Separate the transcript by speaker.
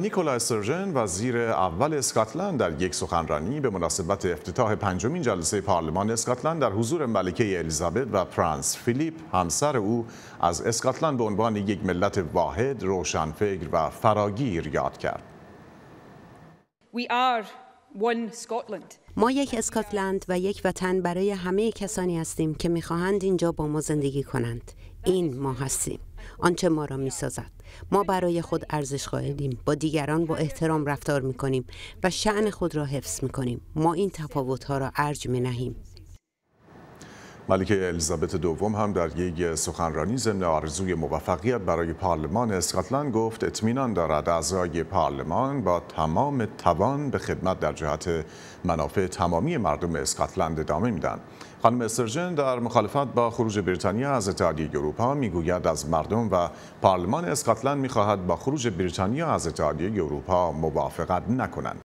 Speaker 1: نیکولا استرژن وزیر اول اسکاتلند در یک سخنرانی به مناسبت افتتاح پنجمین جلسه پارلمان اسکاتلند در حضور ملکه الیزابت و پرنس فیلیپ همسر او از اسکاتلند به عنوان یک ملت واحد، روشنفکر و فراگیر یاد کرد.
Speaker 2: ما یک اسکاتلند و یک وطن برای همه کسانی هستیم که میخواهند اینجا با ما زندگی کنند. این ما هستیم. آنچه ما را می سازد. ما برای خود ارزش قائلیم با دیگران با احترام رفتار می کنیم و شعن خود را حفظ می کنیم ما این تفاوت ها را ارج می نهیم
Speaker 1: ملکه الیزابت دوم هم در یک سخنرانی ضمن آرزوی موفقیت برای پارلمان اسکاتلند گفت اطمینان دارد اعضای پارلمان با تمام توان به خدمت در جهت منافع تمامی مردم اسکاتلند ادامه میدن خانم استرجن در مخالفت با خروج بریتانیا از اتحادیه اروپا میگوید از مردم و پارلمان اسکاتلند میخواهد با خروج بریتانیا از اتحادیه اروپا موافقت نکنند